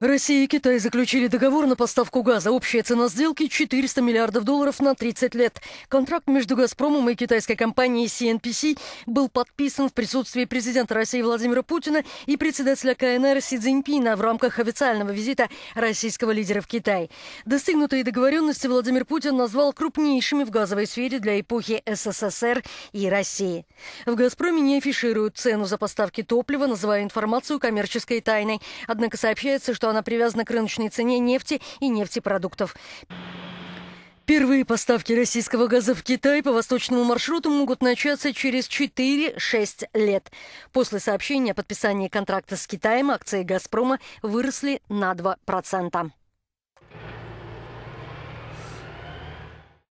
Россия и Китай заключили договор на поставку газа. Общая цена сделки – 400 миллиардов долларов на 30 лет. Контракт между «Газпромом» и китайской компанией CNPC был подписан в присутствии президента России Владимира Путина и председателя КНР Си Цзиньпина в рамках официального визита российского лидера в Китай. Достигнутые договоренности Владимир Путин назвал крупнейшими в газовой сфере для эпохи СССР и России. В «Газпроме» не афишируют цену за поставки топлива, называя информацию коммерческой тайной. Однако сообщается, что она привязана к рыночной цене нефти и нефтепродуктов. Первые поставки российского газа в Китай по восточному маршруту могут начаться через 4-6 лет. После сообщения о подписании контракта с Китаем акции «Газпрома» выросли на 2%.